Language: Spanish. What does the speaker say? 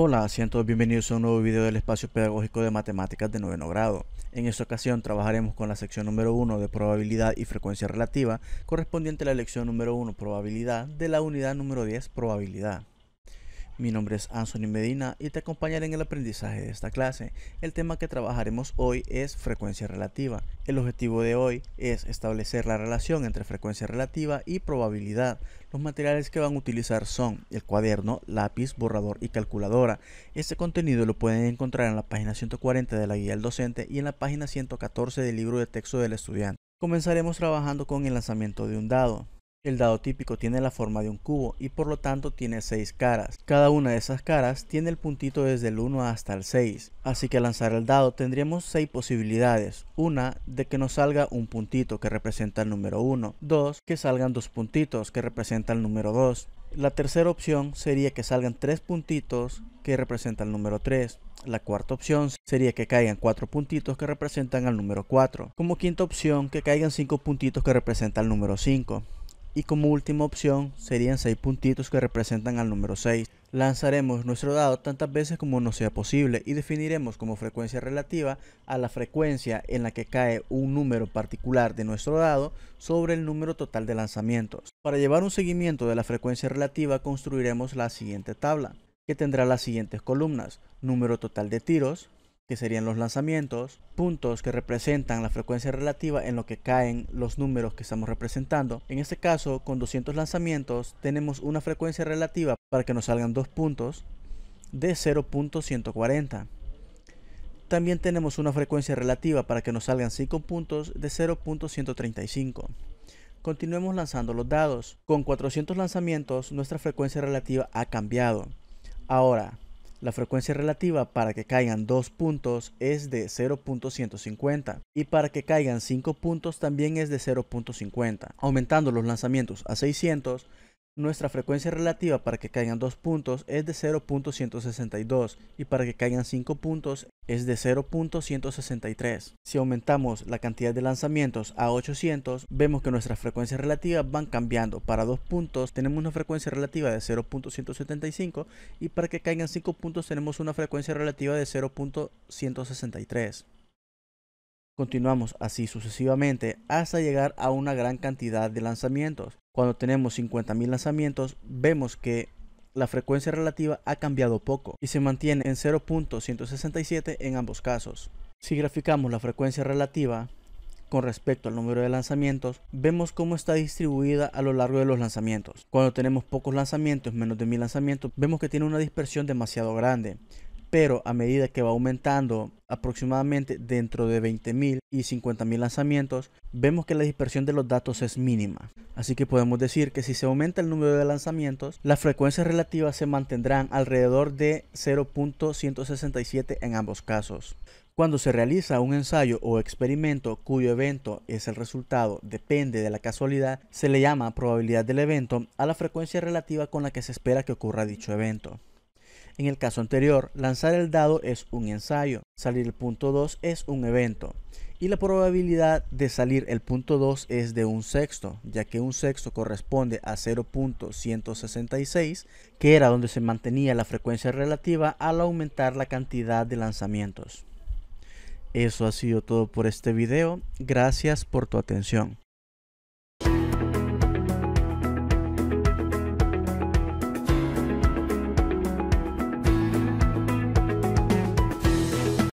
Hola, sean todos bienvenidos a un nuevo video del espacio pedagógico de matemáticas de noveno grado. En esta ocasión trabajaremos con la sección número 1 de probabilidad y frecuencia relativa, correspondiente a la lección número 1 probabilidad de la unidad número 10 probabilidad. Mi nombre es Anthony Medina y te acompañaré en el aprendizaje de esta clase. El tema que trabajaremos hoy es frecuencia relativa. El objetivo de hoy es establecer la relación entre frecuencia relativa y probabilidad. Los materiales que van a utilizar son el cuaderno, lápiz, borrador y calculadora. Este contenido lo pueden encontrar en la página 140 de la guía del docente y en la página 114 del libro de texto del estudiante. Comenzaremos trabajando con el lanzamiento de un dado. El dado típico tiene la forma de un cubo y por lo tanto tiene 6 caras. Cada una de esas caras tiene el puntito desde el 1 hasta el 6. Así que al lanzar el dado tendríamos 6 posibilidades. Una, de que nos salga un puntito que representa el número 1. Dos, que salgan dos puntitos que representa el número 2. La tercera opción sería que salgan tres puntitos que representa el número 3. La cuarta opción sería que caigan cuatro puntitos que representan al número 4. Como quinta opción, que caigan cinco puntitos que representan el número 5. Y como última opción serían 6 puntitos que representan al número 6. Lanzaremos nuestro dado tantas veces como nos sea posible y definiremos como frecuencia relativa a la frecuencia en la que cae un número particular de nuestro dado sobre el número total de lanzamientos. Para llevar un seguimiento de la frecuencia relativa construiremos la siguiente tabla, que tendrá las siguientes columnas, número total de tiros, que serían los lanzamientos, puntos que representan la frecuencia relativa en lo que caen los números que estamos representando. En este caso, con 200 lanzamientos tenemos una frecuencia relativa para que nos salgan dos puntos de 0.140. También tenemos una frecuencia relativa para que nos salgan 5 puntos de 0.135. Continuemos lanzando los dados. Con 400 lanzamientos, nuestra frecuencia relativa ha cambiado. Ahora, la frecuencia relativa para que caigan 2 puntos es de 0.150 y para que caigan 5 puntos también es de 0.50. Aumentando los lanzamientos a 600 nuestra frecuencia relativa para que caigan dos puntos es de 0.162 y para que caigan 5 puntos es de 0.163. Si aumentamos la cantidad de lanzamientos a 800, vemos que nuestras frecuencias relativas van cambiando. Para dos puntos tenemos una frecuencia relativa de 0.175 y para que caigan 5 puntos tenemos una frecuencia relativa de 0.163. Continuamos así sucesivamente hasta llegar a una gran cantidad de lanzamientos cuando tenemos 50.000 lanzamientos, vemos que la frecuencia relativa ha cambiado poco y se mantiene en 0.167 en ambos casos. Si graficamos la frecuencia relativa con respecto al número de lanzamientos, vemos cómo está distribuida a lo largo de los lanzamientos. Cuando tenemos pocos lanzamientos, menos de 1000 lanzamientos, vemos que tiene una dispersión demasiado grande, pero a medida que va aumentando aproximadamente dentro de 20.000 y 50.000 lanzamientos, vemos que la dispersión de los datos es mínima. Así que podemos decir que si se aumenta el número de lanzamientos, las frecuencias relativas se mantendrán alrededor de 0.167 en ambos casos. Cuando se realiza un ensayo o experimento cuyo evento es el resultado depende de la casualidad, se le llama probabilidad del evento a la frecuencia relativa con la que se espera que ocurra dicho evento. En el caso anterior, lanzar el dado es un ensayo, salir el punto 2 es un evento y la probabilidad de salir el punto 2 es de un sexto, ya que un sexto corresponde a 0.166, que era donde se mantenía la frecuencia relativa al aumentar la cantidad de lanzamientos. Eso ha sido todo por este video, gracias por tu atención.